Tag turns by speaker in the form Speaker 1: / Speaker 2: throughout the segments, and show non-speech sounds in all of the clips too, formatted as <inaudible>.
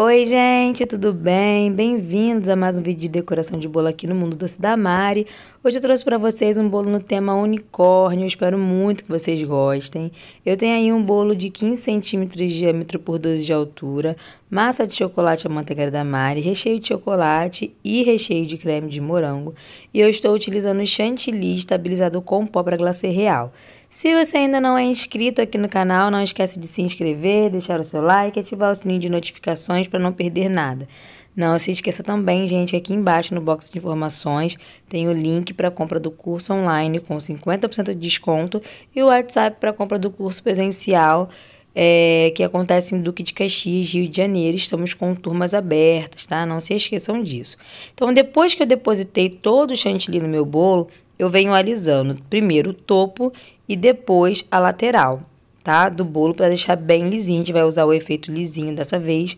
Speaker 1: Oi, gente, tudo bem? Bem-vindos a mais um vídeo de decoração de bolo aqui no Mundo Doce da Mari. Hoje eu trouxe para vocês um bolo no tema unicórnio, eu espero muito que vocês gostem. Eu tenho aí um bolo de 15 centímetros de diâmetro por 12 de altura, massa de chocolate amanteigada da Mari, recheio de chocolate e recheio de creme de morango. E eu estou utilizando chantilly estabilizado com pó para glacê real. Se você ainda não é inscrito aqui no canal, não esquece de se inscrever, deixar o seu like e ativar o sininho de notificações para não perder nada. Não se esqueça também, gente, aqui embaixo no box de informações tem o link para compra do curso online com 50% de desconto e o WhatsApp para compra do curso presencial é, que acontece em Duque de Caxias, Rio de Janeiro. Estamos com turmas abertas, tá? Não se esqueçam disso. Então, depois que eu depositei todo o chantilly no meu bolo, eu venho alisando primeiro o topo e depois a lateral, tá? Do bolo para deixar bem lisinho, a gente vai usar o efeito lisinho dessa vez.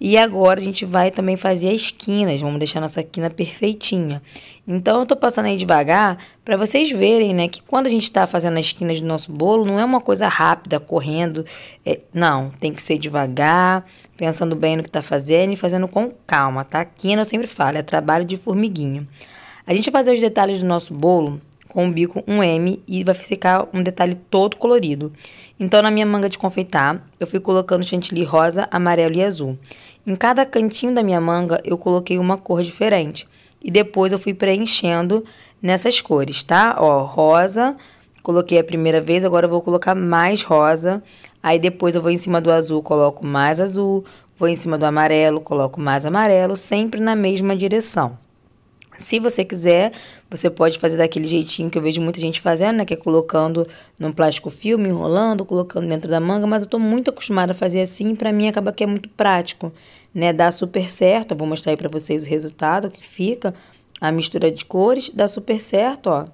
Speaker 1: E agora a gente vai também fazer as esquinas vamos deixar nossa quina perfeitinha. Então eu tô passando aí devagar para vocês verem, né, que quando a gente tá fazendo as esquinas do nosso bolo, não é uma coisa rápida, correndo, é, não, tem que ser devagar, pensando bem no que tá fazendo e fazendo com calma, tá? Quina eu sempre falo, é trabalho de formiguinha. A gente vai fazer os detalhes do nosso bolo com o bico um M e vai ficar um detalhe todo colorido. Então, na minha manga de confeitar, eu fui colocando chantilly rosa, amarelo e azul. Em cada cantinho da minha manga, eu coloquei uma cor diferente. E depois eu fui preenchendo nessas cores, tá? Ó, rosa, coloquei a primeira vez, agora eu vou colocar mais rosa. Aí depois eu vou em cima do azul, coloco mais azul. Vou em cima do amarelo, coloco mais amarelo, sempre na mesma direção. Se você quiser, você pode fazer daquele jeitinho que eu vejo muita gente fazendo, né? Que é colocando no plástico filme, enrolando, colocando dentro da manga, mas eu tô muito acostumada a fazer assim, para mim acaba que é muito prático, né? Dá super certo, eu vou mostrar aí pra vocês o resultado que fica, a mistura de cores, dá super certo, ó.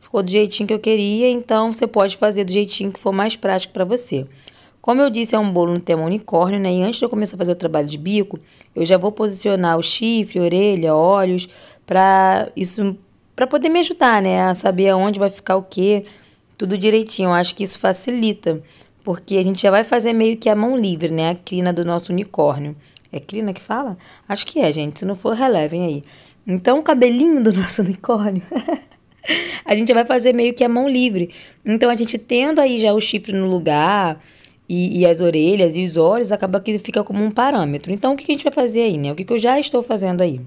Speaker 1: Ficou do jeitinho que eu queria, então você pode fazer do jeitinho que for mais prático para você. Como eu disse, é um bolo no tema unicórnio, né? E antes de eu começar a fazer o trabalho de bico, eu já vou posicionar o chifre, orelha, olhos, para isso para poder me ajudar, né, a saber aonde vai ficar o quê, tudo direitinho. Eu acho que isso facilita, porque a gente já vai fazer meio que a mão livre, né, a crina do nosso unicórnio. É crina que fala? Acho que é, gente. Se não for, relevem aí. Então, o cabelinho do <laughs> nosso unicórnio. <laughs> a gente vai fazer meio que a mão livre. Então, a gente tendo aí já o chifre no lugar, e, e, as orelhas e os olhos, acaba que fica como um parâmetro. Então, o que a gente vai fazer aí, né? O que, que eu já estou fazendo aí?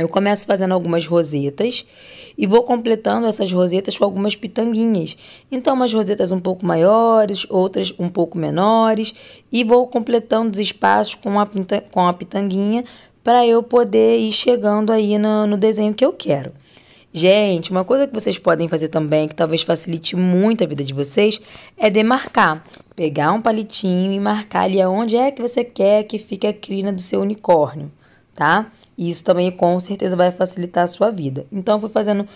Speaker 1: Eu começo fazendo algumas rosetas e vou completando essas rosetas com algumas pitanguinhas. Então, umas rosetas um pouco maiores, outras um pouco menores, e vou completando os espaços com a, com a pitanguinha para eu poder ir chegando aí no, no desenho que eu quero. Gente, uma coisa que vocês podem fazer também, que talvez facilite muito a vida de vocês, é demarcar. Pegar um palitinho e marcar ali aonde é que você quer que fique a crina do seu unicórnio, tá? E isso também com certeza vai facilitar a sua vida. Então eu fui fazendo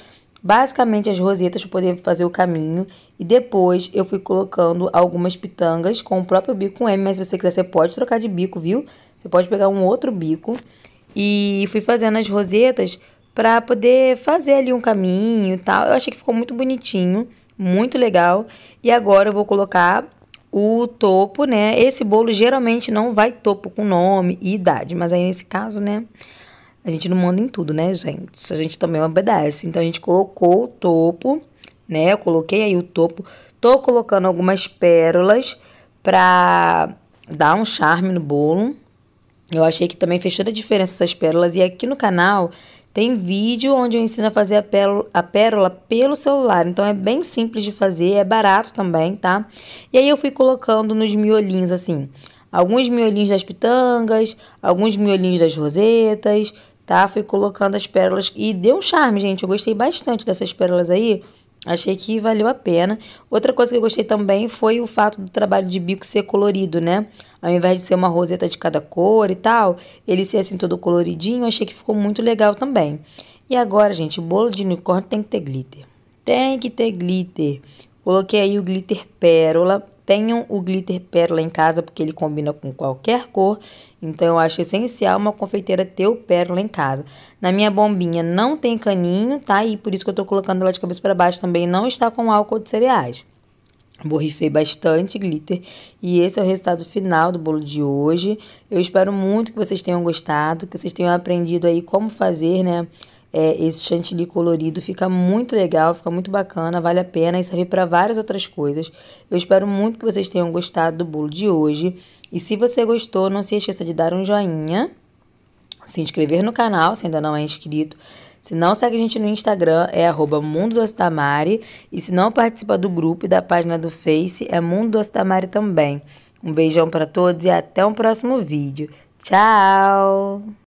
Speaker 1: basicamente as rosetas para poder fazer o caminho e depois eu fui colocando algumas pitangas com o próprio bico M, mas se você quiser você pode trocar de bico, viu? Você pode pegar um outro bico e fui fazendo as rosetas para poder fazer ali um caminho e tal. Eu achei que ficou muito bonitinho, muito legal. E agora eu vou colocar o topo, né? Esse bolo geralmente não vai topo com nome e idade, mas aí nesse caso, né? A gente não manda em tudo, né, gente? A gente também obedece. Então a gente colocou o topo, né? Eu coloquei aí o topo. Tô colocando algumas pérolas pra dar um charme no bolo. Eu achei que também fez toda a diferença essas pérolas. E aqui no canal tem vídeo onde eu ensino a fazer a pérola, a pérola pelo celular. Então é bem simples de fazer, é barato também, tá? E aí eu fui colocando nos miolinhos assim alguns miolinhos das pitangas, alguns miolinhos das rosetas, tá? Fui colocando as pérolas e deu um charme, gente. Eu gostei bastante dessas pérolas aí. Achei que valeu a pena. Outra coisa que eu gostei também foi o fato do trabalho de bico ser colorido, né? Ao invés de ser uma roseta de cada cor e tal, ele ser assim todo coloridinho, achei que ficou muito legal também. E agora, gente, bolo de unicórnio tem que ter glitter. Tem que ter glitter. Coloquei aí o glitter pérola. Tenham o glitter pérola em casa porque ele combina com qualquer cor então eu acho essencial uma confeiteira ter o pérola em casa. Na minha bombinha não tem caninho, tá? E por isso que eu tô colocando ela de cabeça para baixo também, não está com álcool de cereais. Borrifei bastante glitter e esse é o resultado final do bolo de hoje. Eu espero muito que vocês tenham gostado, que vocês tenham aprendido aí como fazer, né? é, esse chantilly colorido fica muito legal, fica muito bacana, vale a pena e serve para várias outras coisas. Eu espero muito que vocês tenham gostado do bolo de hoje. E se você gostou, não se esqueça de dar um joinha, se inscrever no canal se ainda não é inscrito. Se não, segue a gente no Instagram, é arroba Mundo Doce E se não participa do grupo e da página do Face, é Mundo Doce também. Um beijão para todos e até o um próximo vídeo. Tchau!